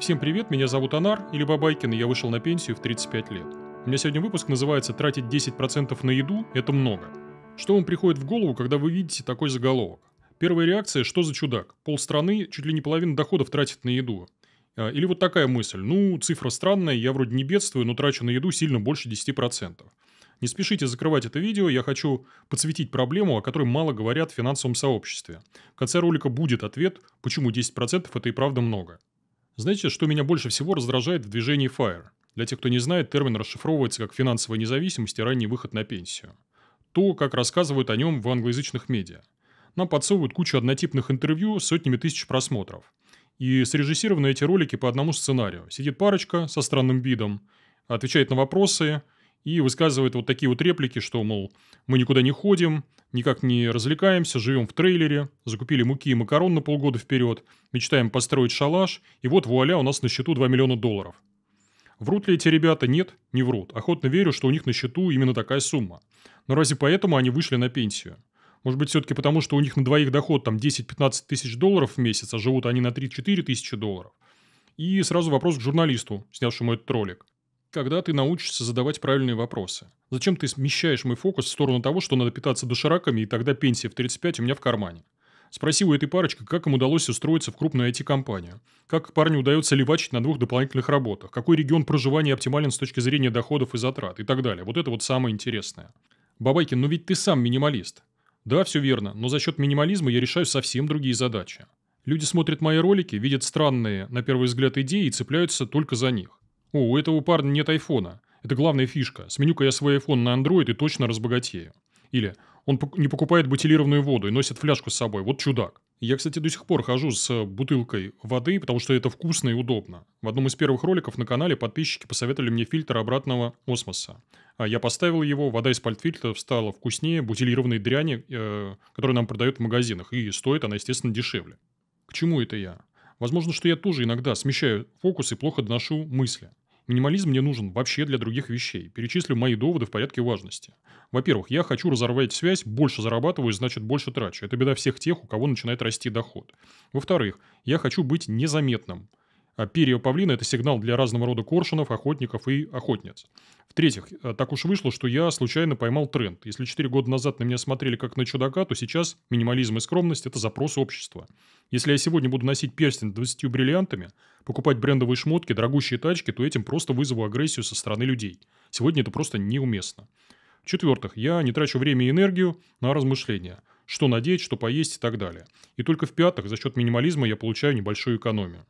Всем привет, меня зовут Анар или Бабайкин, и я вышел на пенсию в 35 лет. У меня сегодня выпуск называется «Тратить 10% на еду – это много». Что вам приходит в голову, когда вы видите такой заголовок? Первая реакция – что за чудак? Пол страны чуть ли не половина доходов тратит на еду. А, или вот такая мысль. Ну, цифра странная, я вроде не бедствую, но трачу на еду сильно больше 10%. Не спешите закрывать это видео, я хочу подсветить проблему, о которой мало говорят в финансовом сообществе. В конце ролика будет ответ, почему 10% это и правда много. Знаете, что меня больше всего раздражает в движении FIRE? Для тех, кто не знает, термин расшифровывается как «финансовая независимость и ранний выход на пенсию». То, как рассказывают о нем в англоязычных медиа. Нам подсовывают кучу однотипных интервью с сотнями тысяч просмотров. И срежиссированы эти ролики по одному сценарию. Сидит парочка со странным видом, отвечает на вопросы и высказывает вот такие вот реплики, что, мол, мы никуда не ходим, никак не развлекаемся, живем в трейлере, закупили муки и макарон на полгода вперед, мечтаем построить шалаш, и вот вуаля, у нас на счету 2 миллиона долларов. Врут ли эти ребята? Нет, не врут. Охотно верю, что у них на счету именно такая сумма. Но разве поэтому они вышли на пенсию? Может быть, все-таки потому, что у них на двоих доход там 10-15 тысяч долларов в месяц, а живут они на 3-4 тысячи долларов. И сразу вопрос к журналисту, снявшему этот ролик когда ты научишься задавать правильные вопросы. Зачем ты смещаешь мой фокус в сторону того, что надо питаться дошираками, и тогда пенсия в 35 у меня в кармане? Спроси у этой парочки, как им удалось устроиться в крупную IT-компанию, как парню удается левачить на двух дополнительных работах, какой регион проживания оптимален с точки зрения доходов и затрат и так далее. Вот это вот самое интересное. Бабайкин, но ну ведь ты сам минималист. Да, все верно, но за счет минимализма я решаю совсем другие задачи. Люди смотрят мои ролики, видят странные, на первый взгляд, идеи и цепляются только за них. О, у этого парня нет айфона. Это главная фишка. Сменю-ка я свой айфон на Android и точно разбогатею. Или он не покупает бутилированную воду и носит фляжку с собой. Вот чудак. Я, кстати, до сих пор хожу с бутылкой воды, потому что это вкусно и удобно. В одном из первых роликов на канале подписчики посоветовали мне фильтр обратного осмоса. А я поставил его, вода из пальтфильтра стала вкуснее бутилированной дряни, э, которую нам продают в магазинах, и стоит она, естественно, дешевле. К чему это я? Возможно, что я тоже иногда смещаю фокус и плохо доношу мысли. Минимализм мне нужен вообще для других вещей. Перечислю мои доводы в порядке важности. Во-первых, я хочу разорвать связь, больше зарабатываю, значит больше трачу. Это беда всех тех, у кого начинает расти доход. Во-вторых, я хочу быть незаметным. А перья павлина – это сигнал для разного рода коршунов, охотников и охотниц. В-третьих, э, так уж вышло, что я случайно поймал тренд. Если 4 года назад на меня смотрели как на чудака, то сейчас минимализм и скромность – это запрос общества. Если я сегодня буду носить перстень 20 бриллиантами, покупать брендовые шмотки, дорогущие тачки, то этим просто вызову агрессию со стороны людей. Сегодня это просто неуместно. В-четвертых, я не трачу время и энергию на размышления – что надеть, что поесть и так далее. И только в-пятых, за счет минимализма я получаю небольшую экономию.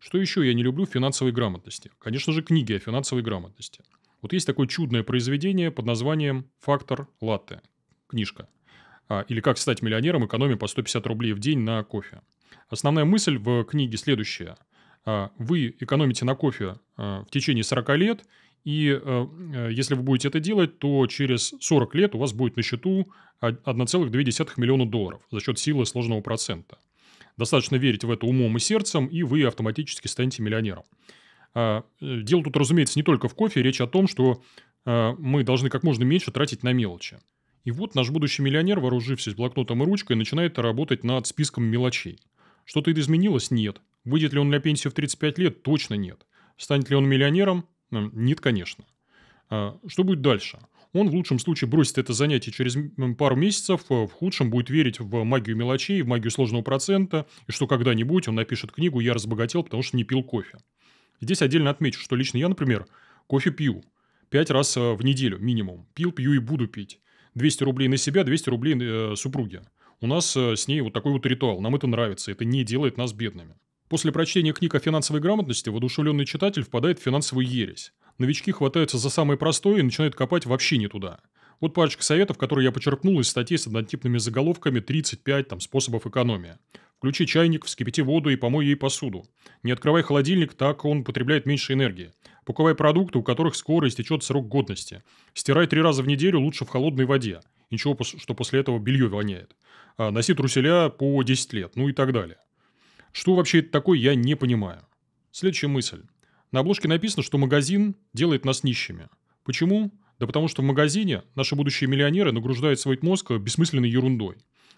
Что еще я не люблю в финансовой грамотности? Конечно же, книги о финансовой грамотности. Вот есть такое чудное произведение под названием «Фактор латте». Книжка. А, или «Как стать миллионером, экономя по 150 рублей в день на кофе». Основная мысль в книге следующая. А, вы экономите на кофе а, в течение 40 лет, и э, если вы будете это делать, то через 40 лет у вас будет на счету 1,2 миллиона долларов за счет силы сложного процента. Достаточно верить в это умом и сердцем, и вы автоматически станете миллионером. А, э, дело тут, разумеется, не только в кофе. Речь о том, что а, мы должны как можно меньше тратить на мелочи. И вот наш будущий миллионер, вооружившись блокнотом и ручкой, начинает работать над списком мелочей. Что-то изменилось? Нет. Выйдет ли он на пенсию в 35 лет? Точно нет. Станет ли он миллионером? Нет, конечно. А, что будет дальше? он в лучшем случае бросит это занятие через пару месяцев, э, в худшем будет верить в магию мелочей, в магию сложного процента, и что когда-нибудь он напишет книгу «Я разбогател, потому что не пил кофе». Здесь отдельно отмечу, что лично я, например, кофе пью. Пять раз э, в неделю минимум. Пил, пью и буду пить. 200 рублей на себя, 200 рублей э, супруге. У нас э, с ней вот такой вот ритуал. Нам это нравится. Это не делает нас бедными. После прочтения книг о финансовой грамотности воодушевленный читатель впадает в финансовую ересь новички хватаются за самое простое и начинают копать вообще не туда. Вот парочка советов, которые я почерпнул из статей с однотипными заголовками «35 там, способов экономии». Включи чайник, вскипяти воду и помой ей посуду. Не открывай холодильник, так он потребляет меньше энергии. Покупай продукты, у которых скоро истечет срок годности. Стирай три раза в неделю лучше в холодной воде. Ничего, что после этого белье воняет. А, носи труселя по 10 лет, ну и так далее. Что вообще это такое, я не понимаю. Следующая мысль. На обложке написано, что магазин делает нас нищими. Почему? Да потому что в магазине наши будущие миллионеры нагружают свой мозг э, бессмысленной ерундой.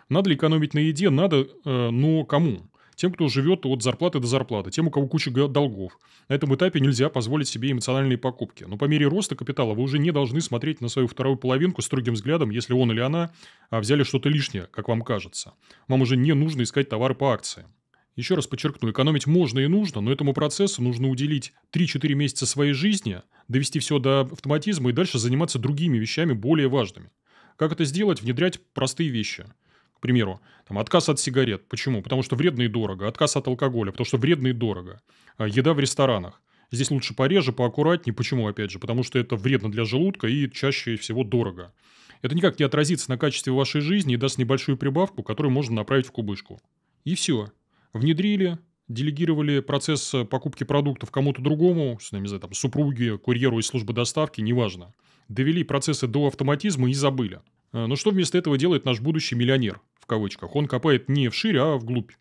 Надо ли экономить на еде? Надо, э, но кому? Тем, кто живет от зарплаты до зарплаты, тем, у кого куча долгов. На этом этапе нельзя позволить себе эмоциональные покупки. Но по мере роста капитала вы уже не должны смотреть на свою вторую половинку строгим взглядом, если он или она а, взяли что-то лишнее, как вам кажется. Вам уже не нужно искать товар по акциям. Еще раз подчеркну, экономить можно и нужно, но этому процессу нужно уделить 3-4 месяца своей жизни, довести все до автоматизма и дальше заниматься другими вещами, более важными. Как это сделать? Внедрять простые вещи. К примеру, там, отказ от сигарет. Почему? Потому что вредно и дорого. Отказ от алкоголя, потому что вредно и дорого. А, еда в ресторанах. Здесь лучше пореже, поаккуратнее. Почему, опять же? Потому что это вредно для желудка и чаще всего дорого. Это никак не отразится на качестве вашей жизни и даст небольшую прибавку, которую можно направить в кубышку. И все внедрили, делегировали процесс э, покупки продуктов кому-то другому, не знаю, там, супруге, курьеру из службы доставки, неважно. Довели процессы до автоматизма и забыли. Э, но что вместо этого делает наш будущий миллионер, в кавычках? Он копает не вширь, а вглубь.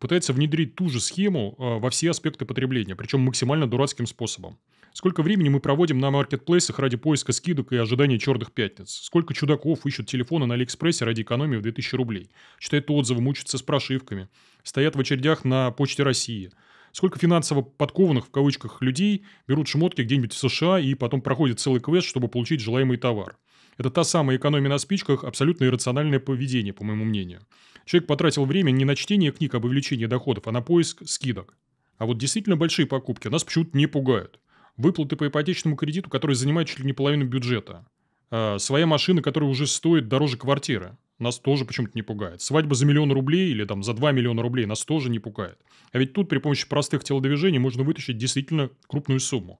Пытается внедрить ту же схему э, во все аспекты потребления, причем максимально дурацким способом. Сколько времени мы проводим на маркетплейсах ради поиска скидок и ожидания черных пятниц? Сколько чудаков ищут телефоны на Алиэкспрессе ради экономии в 2000 рублей? Читают отзывы, мучатся с прошивками, стоят в очередях на Почте России. Сколько финансово подкованных, в кавычках, людей берут шмотки где-нибудь в США и потом проходит целый квест, чтобы получить желаемый товар? Это та самая экономия на спичках, абсолютно иррациональное поведение, по моему мнению. Человек потратил время не на чтение книг об увеличении доходов, а на поиск скидок. А вот действительно большие покупки нас почему-то не пугают выплаты по ипотечному кредиту, который занимает чуть ли не половину бюджета. Э, своя машина, которая уже стоит дороже квартиры. Нас тоже почему-то не пугает. Свадьба за миллион рублей или там за 2 миллиона рублей нас тоже не пугает. А ведь тут при помощи простых телодвижений можно вытащить действительно крупную сумму.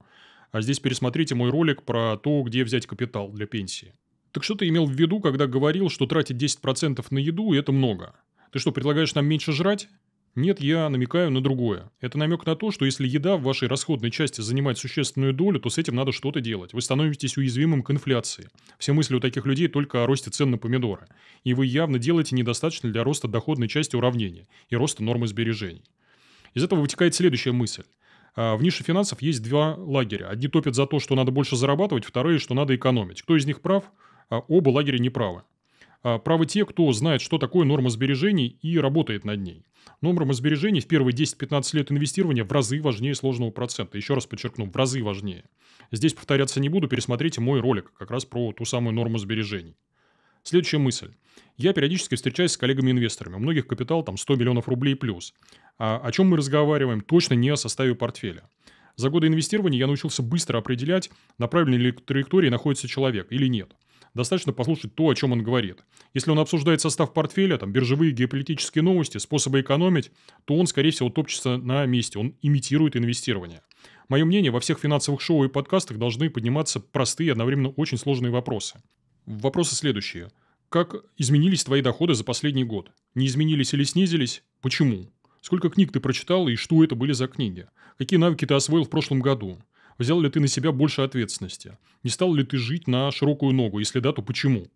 А здесь пересмотрите мой ролик про то, где взять капитал для пенсии. Так что ты имел в виду, когда говорил, что тратить 10% на еду – это много? Ты что, предлагаешь нам меньше жрать? Нет, я намекаю на другое. Это намек на то, что если еда в вашей расходной части занимает существенную долю, то с этим надо что-то делать. Вы становитесь уязвимым к инфляции. Все мысли у таких людей только о росте цен на помидоры. И вы явно делаете недостаточно для роста доходной части уравнения и роста нормы сбережений. Из этого вытекает следующая мысль. А, в нише финансов есть два лагеря. Одни топят за то, что надо больше зарабатывать, вторые, что надо экономить. Кто из них прав? А, оба лагеря неправы. А, правы те, кто знает, что такое норма сбережений и работает над ней. Норма сбережений в первые 10-15 лет инвестирования в разы важнее сложного процента. Еще раз подчеркну, в разы важнее. Здесь повторяться не буду, пересмотрите мой ролик как раз про ту самую норму сбережений. Следующая мысль. Я периодически встречаюсь с коллегами-инвесторами. У многих капитал там 100 миллионов рублей плюс. А о чем мы разговариваем, точно не о составе портфеля. За годы инвестирования я научился быстро определять, на правильной ли траектории находится человек или нет достаточно послушать то, о чем он говорит. Если он обсуждает состав портфеля, там, биржевые геополитические новости, способы экономить, то он, скорее всего, топчется на месте, он имитирует инвестирование. Мое мнение, во всех финансовых шоу и подкастах должны подниматься простые, одновременно очень сложные вопросы. Вопросы следующие. Как изменились твои доходы за последний год? Не изменились или снизились? Почему? Сколько книг ты прочитал и что это были за книги? Какие навыки ты освоил в прошлом году? Взял ли ты на себя больше ответственности? Не стал ли ты жить на широкую ногу? Если да, то почему?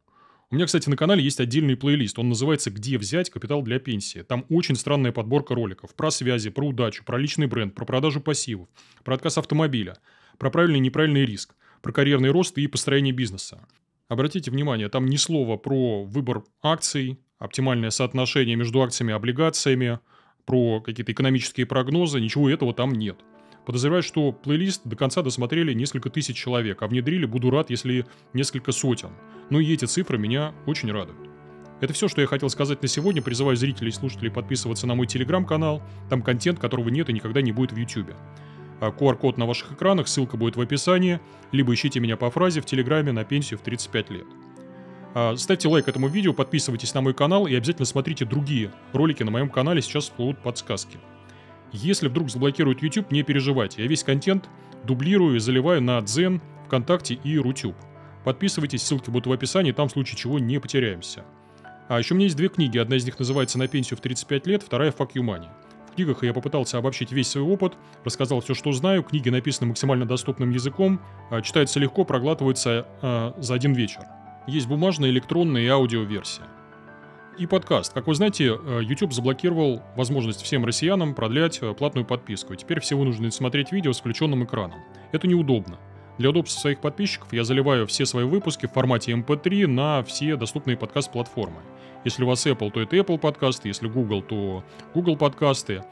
У меня, кстати, на канале есть отдельный плейлист. Он называется «Где взять капитал для пенсии». Там очень странная подборка роликов про связи, про удачу, про личный бренд, про продажу пассивов, про отказ автомобиля, про правильный и неправильный риск, про карьерный рост и построение бизнеса. Обратите внимание, там ни слова про выбор акций, оптимальное соотношение между акциями и облигациями, про какие-то экономические прогнозы, ничего этого там нет. Подозреваю, что плейлист до конца досмотрели несколько тысяч человек, а внедрили буду рад, если несколько сотен. Но ну и эти цифры меня очень радуют. Это все, что я хотел сказать на сегодня. Призываю зрителей и слушателей подписываться на мой телеграм-канал. Там контент, которого нет и никогда не будет в ютюбе. QR-код а на ваших экранах, ссылка будет в описании. Либо ищите меня по фразе в телеграме на пенсию в 35 лет. А, ставьте лайк этому видео, подписывайтесь на мой канал и обязательно смотрите другие ролики на моем канале, сейчас всплывут подсказки. Если вдруг заблокируют YouTube, не переживайте. Я весь контент дублирую и заливаю на Дзен, ВКонтакте и Рутюб. Подписывайтесь, ссылки будут в описании, там в случае чего не потеряемся. А еще у меня есть две книги, одна из них называется «На пенсию в 35 лет», вторая «Fuck you money». В книгах я попытался обобщить весь свой опыт, рассказал все, что знаю, книги написаны максимально доступным языком, а, читаются легко, проглатываются э, а, за один вечер. Есть бумажная, электронная и аудиоверсия и подкаст. Как вы знаете, э, YouTube заблокировал возможность всем россиянам продлять э, платную подписку. Теперь всего нужно смотреть видео с включенным экраном. Это неудобно. Для удобства своих подписчиков я заливаю все свои выпуски в формате MP3 эм на все доступные подкаст-платформы. Если у вас Apple, то это Apple подкасты, если Google, то Google подкасты,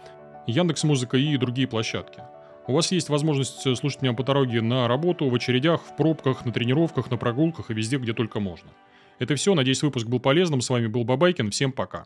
Яндекс Музыка и другие площадки. У вас есть возможность э, слушать меня по дороге на работу, в очередях, в пробках, на тренировках, на прогулках и везде, где только можно. Это все. Надеюсь, выпуск был полезным. С вами был Бабайкин. Всем пока.